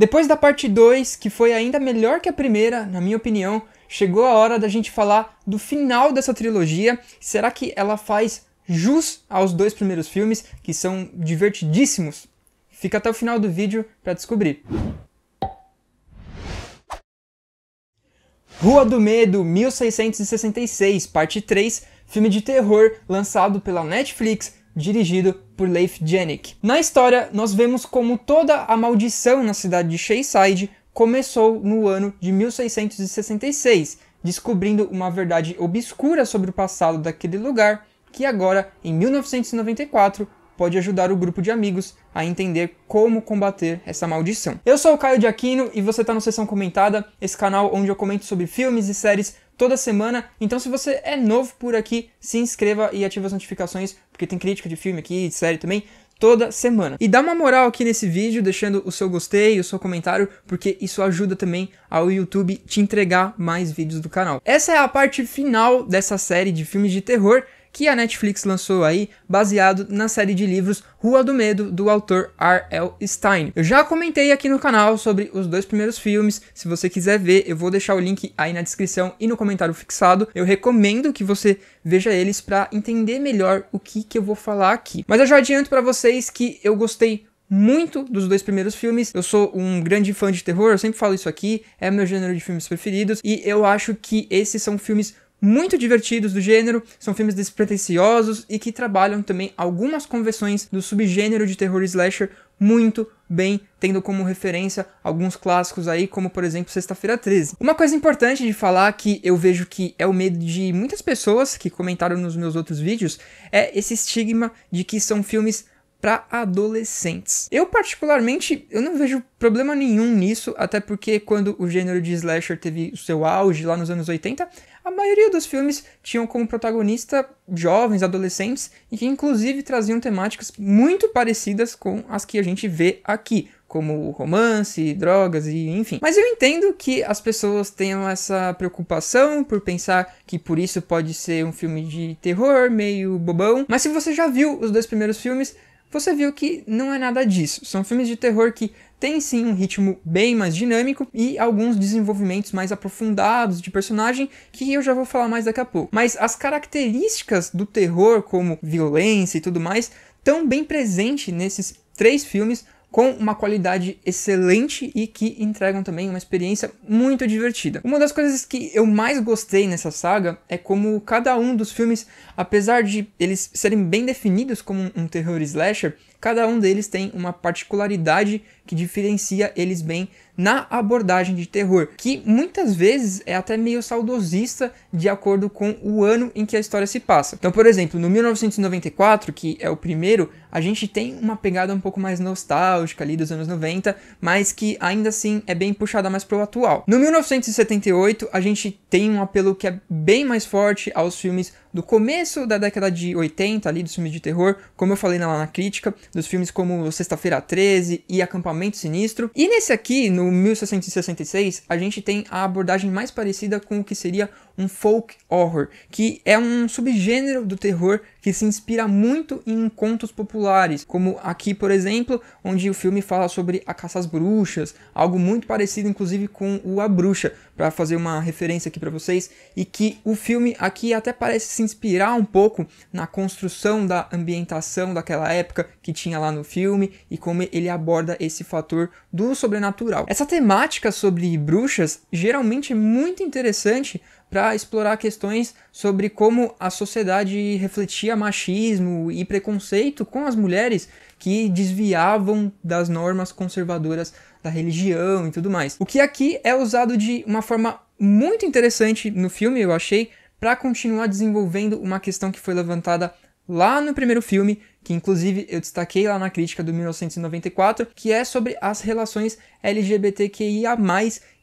Depois da parte 2, que foi ainda melhor que a primeira, na minha opinião, chegou a hora da gente falar do final dessa trilogia. Será que ela faz jus aos dois primeiros filmes, que são divertidíssimos? Fica até o final do vídeo para descobrir. Rua do Medo, 1666, parte 3, filme de terror lançado pela Netflix dirigido por Leif Janik. Na história, nós vemos como toda a maldição na cidade de Shayside começou no ano de 1666, descobrindo uma verdade obscura sobre o passado daquele lugar que agora, em 1994, pode ajudar o grupo de amigos a entender como combater essa maldição. Eu sou o Caio de Aquino e você está no Sessão Comentada, esse canal onde eu comento sobre filmes e séries toda semana. Então, se você é novo por aqui, se inscreva e ative as notificações, porque tem crítica de filme aqui, de série também, toda semana. E dá uma moral aqui nesse vídeo, deixando o seu gostei, o seu comentário, porque isso ajuda também ao YouTube te entregar mais vídeos do canal. Essa é a parte final dessa série de filmes de terror que a Netflix lançou aí, baseado na série de livros Rua do Medo, do autor R.L. Stein. Eu já comentei aqui no canal sobre os dois primeiros filmes, se você quiser ver, eu vou deixar o link aí na descrição e no comentário fixado. Eu recomendo que você veja eles para entender melhor o que, que eu vou falar aqui. Mas eu já adianto para vocês que eu gostei muito dos dois primeiros filmes. Eu sou um grande fã de terror, eu sempre falo isso aqui, é meu gênero de filmes preferidos, e eu acho que esses são filmes muito divertidos do gênero, são filmes despretensiosos e que trabalham também algumas convenções do subgênero de terror slasher muito bem, tendo como referência alguns clássicos aí, como por exemplo Sexta-feira 13. Uma coisa importante de falar que eu vejo que é o medo de muitas pessoas que comentaram nos meus outros vídeos é esse estigma de que são filmes para adolescentes. Eu particularmente eu não vejo problema nenhum nisso, até porque quando o gênero de slasher teve o seu auge lá nos anos 80, a maioria dos filmes tinham como protagonista jovens, adolescentes, e que inclusive traziam temáticas muito parecidas com as que a gente vê aqui, como romance, drogas e enfim. Mas eu entendo que as pessoas tenham essa preocupação por pensar que por isso pode ser um filme de terror meio bobão. Mas se você já viu os dois primeiros filmes, você viu que não é nada disso. São filmes de terror que têm sim um ritmo bem mais dinâmico e alguns desenvolvimentos mais aprofundados de personagem que eu já vou falar mais daqui a pouco. Mas as características do terror, como violência e tudo mais, tão bem presentes nesses três filmes com uma qualidade excelente e que entregam também uma experiência muito divertida. Uma das coisas que eu mais gostei nessa saga é como cada um dos filmes, apesar de eles serem bem definidos como um terror slasher, cada um deles tem uma particularidade que diferencia eles bem na abordagem de terror, que muitas vezes é até meio saudosista de acordo com o ano em que a história se passa. Então, por exemplo, no 1994, que é o primeiro, a gente tem uma pegada um pouco mais nostálgica ali dos anos 90, mas que ainda assim é bem puxada mais pro atual. No 1978, a gente tem um apelo que é bem mais forte aos filmes do começo da década de 80 ali dos filmes de terror, como eu falei lá na crítica, dos filmes como Sexta-feira 13 e Acampamento Sinistro. E nesse aqui, no 1666, a gente tem a abordagem mais parecida com o que seria um folk horror, que é um subgênero do terror que se inspira muito em contos populares, como aqui, por exemplo, onde o filme fala sobre a caça às bruxas, algo muito parecido inclusive com o A Bruxa, para fazer uma referência aqui para vocês, e que o filme aqui até parece se inspirar um pouco na construção da ambientação daquela época que tinha lá no filme e como ele aborda esse fator do sobrenatural. Essa temática sobre bruxas geralmente é muito interessante para explorar questões sobre como a sociedade refletia machismo e preconceito com as mulheres que desviavam das normas conservadoras da religião e tudo mais. O que aqui é usado de uma forma muito interessante no filme, eu achei, para continuar desenvolvendo uma questão que foi levantada lá no primeiro filme, que inclusive eu destaquei lá na crítica do 1994, que é sobre as relações LGBTQIA+,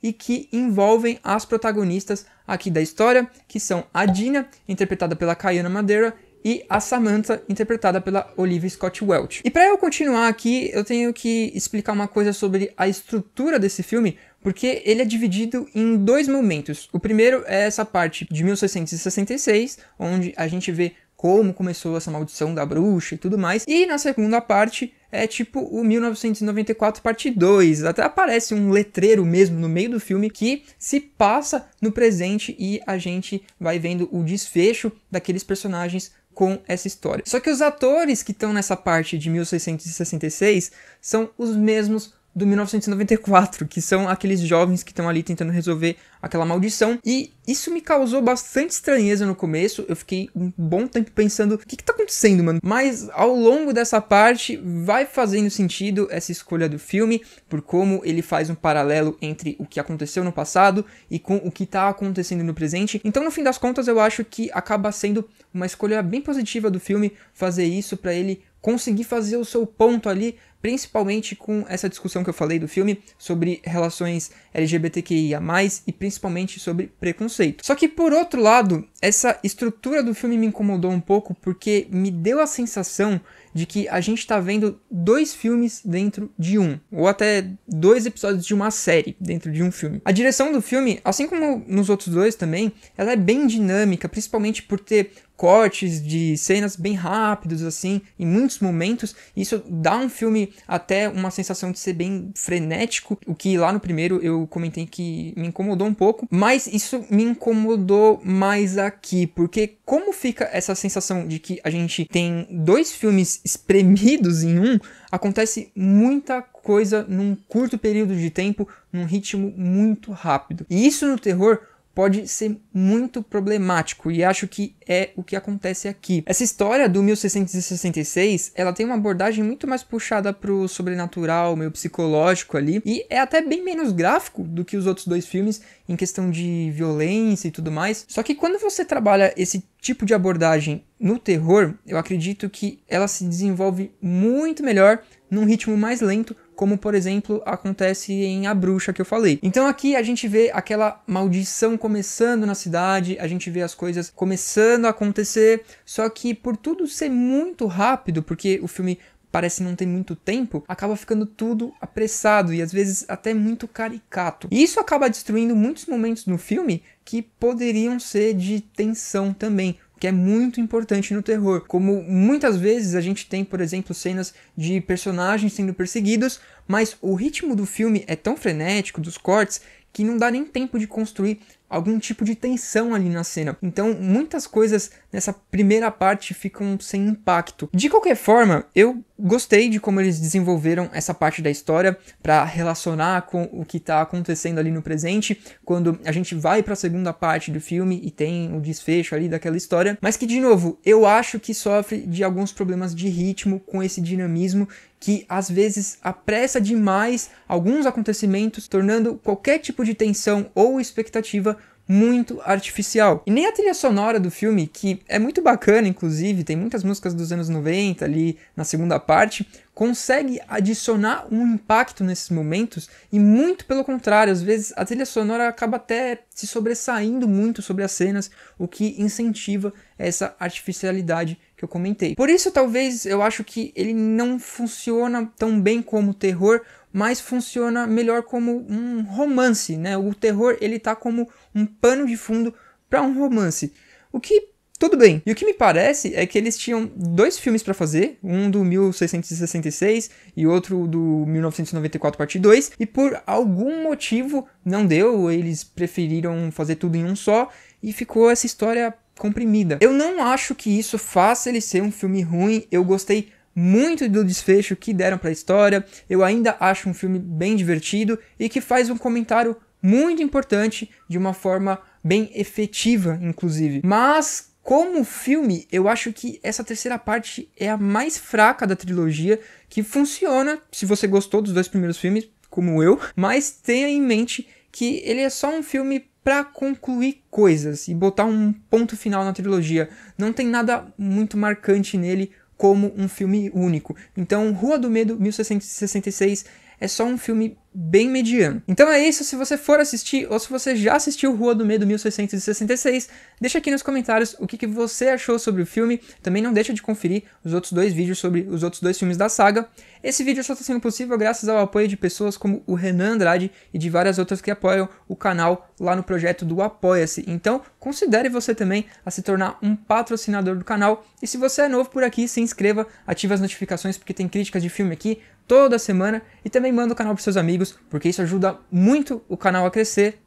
e que envolvem as protagonistas aqui da história, que são a Dina, interpretada pela Kayana Madeira, e a Samantha, interpretada pela Olivia Scott Welch. E para eu continuar aqui, eu tenho que explicar uma coisa sobre a estrutura desse filme, porque ele é dividido em dois momentos. O primeiro é essa parte de 1666, onde a gente vê como começou essa maldição da bruxa e tudo mais. E na segunda parte é tipo o 1994 parte 2. Até aparece um letreiro mesmo no meio do filme que se passa no presente e a gente vai vendo o desfecho daqueles personagens com essa história. Só que os atores que estão nessa parte de 1666 são os mesmos do 1994, que são aqueles jovens que estão ali tentando resolver aquela maldição. E isso me causou bastante estranheza no começo. Eu fiquei um bom tempo pensando: o que, que tá acontecendo, mano? Mas ao longo dessa parte vai fazendo sentido essa escolha do filme, por como ele faz um paralelo entre o que aconteceu no passado e com o que tá acontecendo no presente. Então, no fim das contas, eu acho que acaba sendo uma escolha bem positiva do filme fazer isso para ele conseguir fazer o seu ponto ali, principalmente com essa discussão que eu falei do filme sobre relações LGBTQIA, e principalmente sobre preconceito. Só que por outro lado, essa estrutura do filme me incomodou um pouco porque me deu a sensação de que a gente está vendo dois filmes dentro de um, ou até dois episódios de uma série dentro de um filme. A direção do filme, assim como nos outros dois também, ela é bem dinâmica, principalmente por ter cortes de cenas bem rápidos, assim, em muitos momentos. Isso dá um filme até uma sensação de ser bem frenético, o que lá no primeiro eu comentei que me incomodou um pouco, mas isso me incomodou mais aqui, porque como fica essa sensação de que a gente tem dois filmes espremidos em um, acontece muita coisa num curto período de tempo, num ritmo muito rápido. E isso no terror pode ser muito problemático e acho que é o que acontece aqui. Essa história do 1666, ela tem uma abordagem muito mais puxada pro sobrenatural, meio psicológico ali, e é até bem menos gráfico do que os outros dois filmes em questão de violência e tudo mais. Só que quando você trabalha esse tipo de abordagem no terror, eu acredito que ela se desenvolve muito melhor num ritmo mais lento, como por exemplo acontece em A Bruxa que eu falei. Então aqui a gente vê aquela maldição começando na cidade, a gente vê as coisas começando a acontecer, só que por tudo ser muito rápido, porque o filme parece não ter muito tempo, acaba ficando tudo apressado e às vezes até muito caricato. E isso acaba destruindo muitos momentos no filme que poderiam ser de tensão também, que é muito importante no terror. Como muitas vezes a gente tem, por exemplo, cenas de personagens sendo perseguidos, mas o ritmo do filme é tão frenético, dos cortes, que não dá nem tempo de construir algum tipo de tensão ali na cena. Então, muitas coisas nessa primeira parte ficam sem impacto. De qualquer forma, eu gostei de como eles desenvolveram essa parte da história para relacionar com o que está acontecendo ali no presente, quando a gente vai para a segunda parte do filme e tem o desfecho ali daquela história, mas que de novo, eu acho que sofre de alguns problemas de ritmo com esse dinamismo que às vezes apressa demais alguns acontecimentos, tornando qualquer tipo de tensão ou expectativa muito artificial. E nem a trilha sonora do filme, que é muito bacana, inclusive, tem muitas músicas dos anos 90 ali na segunda parte, consegue adicionar um impacto nesses momentos e muito pelo contrário, às vezes a trilha sonora acaba até se sobressaindo muito sobre as cenas, o que incentiva essa artificialidade que eu comentei. Por isso, talvez eu acho que ele não funciona tão bem como terror, mas funciona melhor como um romance, né? O terror ele tá como um pano de fundo para um romance. O que tudo bem. E o que me parece é que eles tinham dois filmes para fazer, um do 1666 e outro do 1994 parte 2, e por algum motivo não deu, eles preferiram fazer tudo em um só e ficou essa história comprimida. Eu não acho que isso faça ele ser um filme ruim, eu gostei muito do desfecho que deram para a história. Eu ainda acho um filme bem divertido e que faz um comentário muito importante de uma forma bem efetiva, inclusive. Mas como filme, eu acho que essa terceira parte é a mais fraca da trilogia, que funciona se você gostou dos dois primeiros filmes, como eu, mas tenha em mente que ele é só um filme para concluir coisas e botar um ponto final na trilogia. Não tem nada muito marcante nele como um filme único. Então, Rua do Medo 1666 é só um filme bem mediano. Então é isso, se você for assistir ou se você já assistiu Rua do Medo 1666, deixa aqui nos comentários o que, que você achou sobre o filme. Também não deixa de conferir os outros dois vídeos sobre os outros dois filmes da saga. Esse vídeo só está sendo possível graças ao apoio de pessoas como o Renan Andrade e de várias outras que apoiam o canal lá no projeto do Apoia-se. Então, considere você também a se tornar um patrocinador do canal. E se você é novo por aqui, se inscreva, ative as notificações porque tem críticas de filme aqui, toda semana e também manda o canal para seus amigos, porque isso ajuda muito o canal a crescer.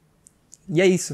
E é isso.